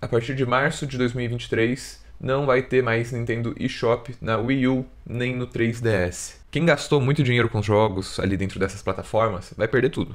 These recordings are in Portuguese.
a partir de março de 2023, não vai ter mais Nintendo eShop na Wii U nem no 3DS. Quem gastou muito dinheiro com jogos ali dentro dessas plataformas vai perder tudo.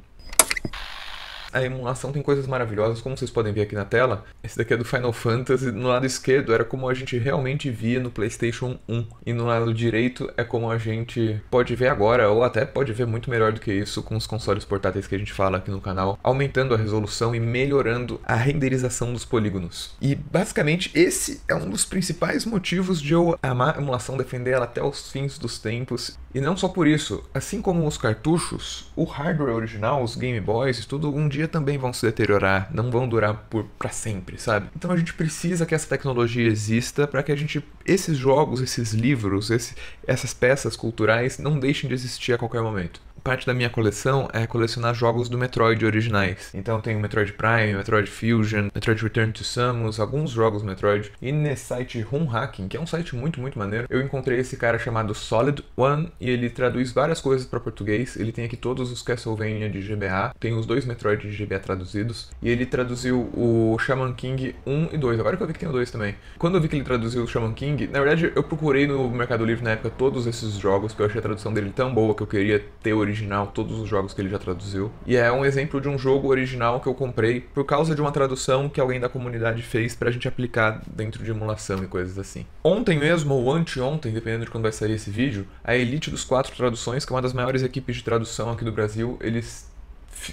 A emulação tem coisas maravilhosas, como vocês podem ver aqui na tela. Esse daqui é do Final Fantasy, no lado esquerdo era como a gente realmente via no PlayStation 1, e no lado direito é como a gente pode ver agora, ou até pode ver muito melhor do que isso com os consoles portáteis que a gente fala aqui no canal, aumentando a resolução e melhorando a renderização dos polígonos. E basicamente esse é um dos principais motivos de eu amar a emulação, defender ela até os fins dos tempos, e não só por isso, assim como os cartuchos, o hardware original, os Game Boys e tudo, um dia tecnologia também vão se deteriorar, não vão durar para sempre, sabe? Então a gente precisa que essa tecnologia exista para que a gente esses jogos, esses livros, esse, essas peças culturais não deixem de existir a qualquer momento parte da minha coleção é colecionar jogos do Metroid originais. Então tem tenho Metroid Prime, Metroid Fusion, Metroid Return to Samus, alguns jogos Metroid. E nesse site Room Hacking, que é um site muito, muito maneiro, eu encontrei esse cara chamado Solid One e ele traduz várias coisas para português. Ele tem aqui todos os Castlevania de GBA, tem os dois Metroid de GGB traduzidos. E ele traduziu o Shaman King 1 e 2. Agora que eu vi que tem o 2 também. Quando eu vi que ele traduziu o Shaman King, na verdade eu procurei no Mercado Livre na época todos esses jogos, porque eu achei a tradução dele tão boa que eu queria ter original, todos os jogos que ele já traduziu. E é um exemplo de um jogo original que eu comprei por causa de uma tradução que alguém da comunidade fez pra gente aplicar dentro de emulação e coisas assim. Ontem mesmo, ou anteontem, dependendo de quando vai sair esse vídeo, a Elite dos Quatro Traduções, que é uma das maiores equipes de tradução aqui do Brasil, eles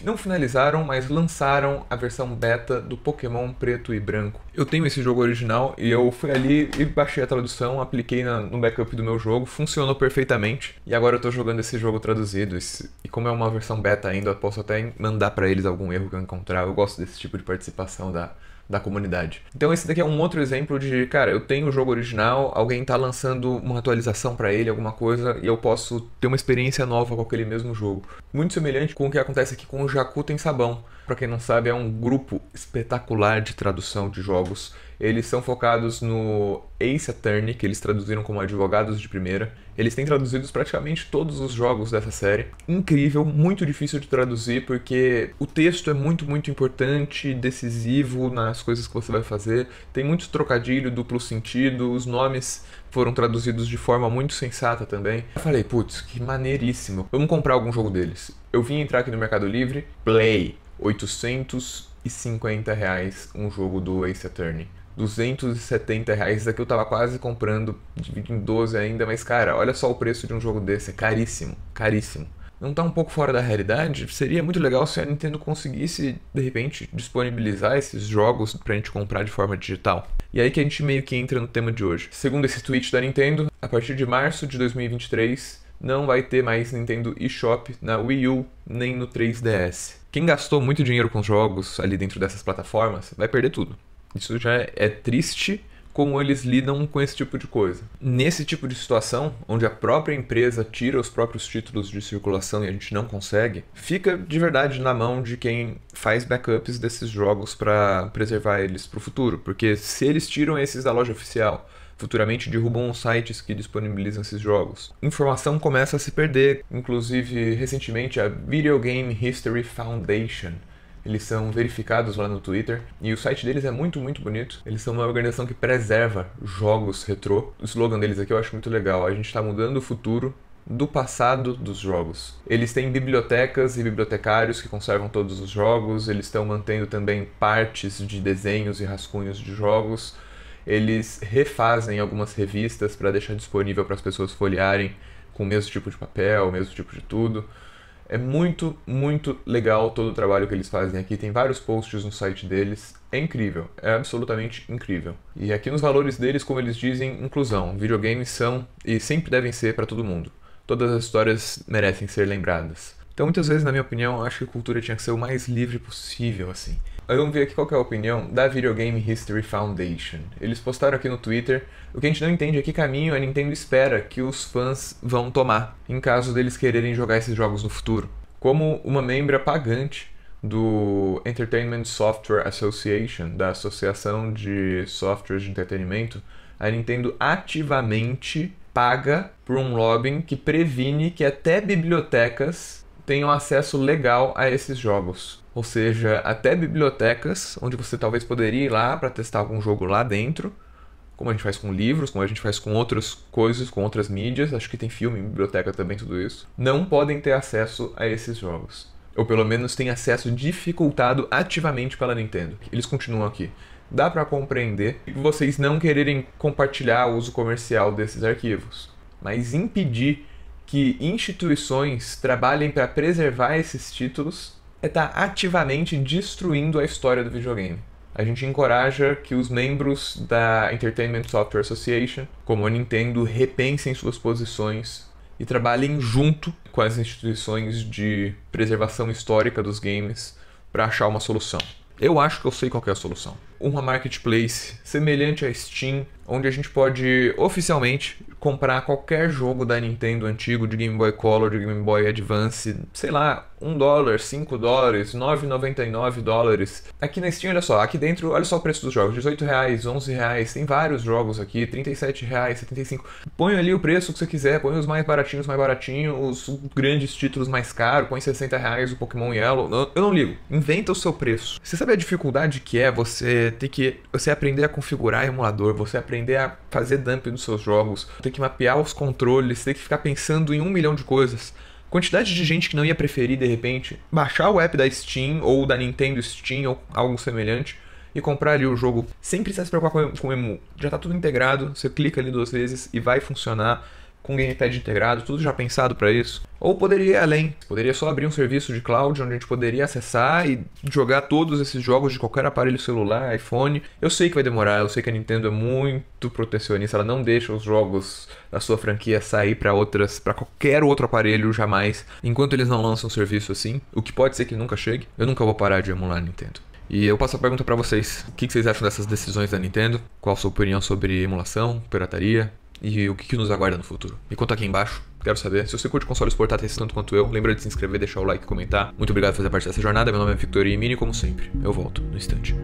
não finalizaram, mas lançaram a versão beta do Pokémon Preto e Branco. Eu tenho esse jogo original e eu fui ali e baixei a tradução, apliquei na, no backup do meu jogo, funcionou perfeitamente. E agora eu tô jogando esse jogo traduzido. Esse, e como é uma versão beta ainda, eu posso até mandar para eles algum erro que eu encontrar. Eu gosto desse tipo de participação da da comunidade. Então esse daqui é um outro exemplo de, cara, eu tenho o jogo original, alguém está lançando uma atualização para ele, alguma coisa, e eu posso ter uma experiência nova com aquele mesmo jogo. Muito semelhante com o que acontece aqui com o Jacu Tem Sabão. Para quem não sabe, é um grupo espetacular de tradução de jogos eles são focados no Ace Attorney, que eles traduziram como Advogados de Primeira. Eles têm traduzidos praticamente todos os jogos dessa série. Incrível, muito difícil de traduzir, porque o texto é muito, muito importante, decisivo nas coisas que você vai fazer. Tem muito trocadilho, duplo sentido, os nomes foram traduzidos de forma muito sensata também. Eu falei, putz, que maneiríssimo. Vamos comprar algum jogo deles. Eu vim entrar aqui no Mercado Livre, Play, 850 reais um jogo do Ace Attorney. 270 reais. Isso aqui eu tava quase comprando, dividindo em 12 ainda, mas cara, olha só o preço de um jogo desse, é caríssimo, caríssimo. Não tá um pouco fora da realidade? Seria muito legal se a Nintendo conseguisse, de repente, disponibilizar esses jogos pra gente comprar de forma digital. E aí que a gente meio que entra no tema de hoje. Segundo esse tweet da Nintendo, a partir de março de 2023 não vai ter mais Nintendo eShop na Wii U nem no 3DS. Quem gastou muito dinheiro com jogos ali dentro dessas plataformas vai perder tudo. Isso já é, é triste como eles lidam com esse tipo de coisa. Nesse tipo de situação, onde a própria empresa tira os próprios títulos de circulação e a gente não consegue, fica de verdade na mão de quem faz backups desses jogos para preservar eles para o futuro, porque se eles tiram esses da loja oficial, futuramente derrubam os sites que disponibilizam esses jogos. Informação começa a se perder, inclusive recentemente a Video Game History Foundation eles são verificados lá no Twitter e o site deles é muito, muito bonito. Eles são uma organização que preserva jogos retrô. O slogan deles aqui eu acho muito legal. A gente está mudando o futuro do passado dos jogos. Eles têm bibliotecas e bibliotecários que conservam todos os jogos, eles estão mantendo também partes de desenhos e rascunhos de jogos. Eles refazem algumas revistas para deixar disponível para as pessoas folhearem com o mesmo tipo de papel, o mesmo tipo de tudo. É muito, muito legal todo o trabalho que eles fazem aqui. Tem vários posts no site deles. É incrível, é absolutamente incrível. E aqui nos valores deles, como eles dizem, inclusão. Videogames são e sempre devem ser para todo mundo. Todas as histórias merecem ser lembradas. Então, muitas vezes, na minha opinião, eu acho que a cultura tinha que ser o mais livre possível, assim vamos ver aqui qual é a opinião da Video Game History Foundation. Eles postaram aqui no Twitter. O que a gente não entende é que caminho a Nintendo espera que os fãs vão tomar em caso deles quererem jogar esses jogos no futuro. Como uma membra pagante do Entertainment Software Association, da Associação de Softwares de Entretenimento, a Nintendo ativamente paga por um lobbying que previne que até bibliotecas tenham acesso legal a esses jogos ou seja, até bibliotecas onde você talvez poderia ir lá para testar algum jogo lá dentro, como a gente faz com livros, como a gente faz com outras coisas, com outras mídias, acho que tem filme, biblioteca também, tudo isso, não podem ter acesso a esses jogos. Ou pelo menos tem acesso dificultado ativamente pela Nintendo. Eles continuam aqui. Dá para compreender vocês não quererem compartilhar o uso comercial desses arquivos, mas impedir que instituições trabalhem para preservar esses títulos está é ativamente destruindo a história do videogame. A gente encoraja que os membros da Entertainment Software Association, como a Nintendo, repensem suas posições e trabalhem junto com as instituições de preservação histórica dos games para achar uma solução. Eu acho que eu sei qual é a solução. Uma marketplace semelhante à Steam, onde a gente pode oficialmente comprar qualquer jogo da Nintendo antigo, de Game Boy Color, de Game Boy Advance, sei lá, 1 dólar, 5 dólares, 9,99 dólares. Aqui na Steam, olha só, aqui dentro, olha só o preço dos jogos: 18 reais, 11 reais, tem vários jogos aqui, 37 reais, 75. Põe ali o preço que você quiser, põe os mais baratinhos, mais baratinhos, os grandes títulos mais caros, põe 60 reais o Pokémon Yellow. eu não ligo, inventa o seu preço. Você sabe a dificuldade que é você ter que você aprender a configurar emulador, você aprender a fazer dump dos seus jogos, ter que mapear os controles, ter que ficar pensando em um milhão de coisas quantidade de gente que não ia preferir, de repente, baixar o app da Steam ou da Nintendo Steam ou algo semelhante e comprar ali o jogo sem precisar se preocupar com o emu. Já tá tudo integrado, você clica ali duas vezes e vai funcionar com gamepad integrado, tudo já pensado para isso. Ou poderia ir além, poderia só abrir um serviço de cloud onde a gente poderia acessar e jogar todos esses jogos de qualquer aparelho celular, iPhone. Eu sei que vai demorar, eu sei que a Nintendo é muito protecionista, ela não deixa os jogos da sua franquia sair para outras, para qualquer outro aparelho jamais, enquanto eles não lançam um serviço assim, o que pode ser que nunca chegue. Eu nunca vou parar de emular a Nintendo. E eu passo a pergunta para vocês: o que vocês acham dessas decisões da Nintendo? Qual a sua opinião sobre emulação, pirataria? e o que, que nos aguarda no futuro. Me conta aqui embaixo, quero saber. Se você curte consoles portáteis tanto quanto eu, lembra de se inscrever, deixar o like, comentar. Muito obrigado por fazer parte dessa jornada, meu nome é Victor e Mini, como sempre. Eu volto no instante.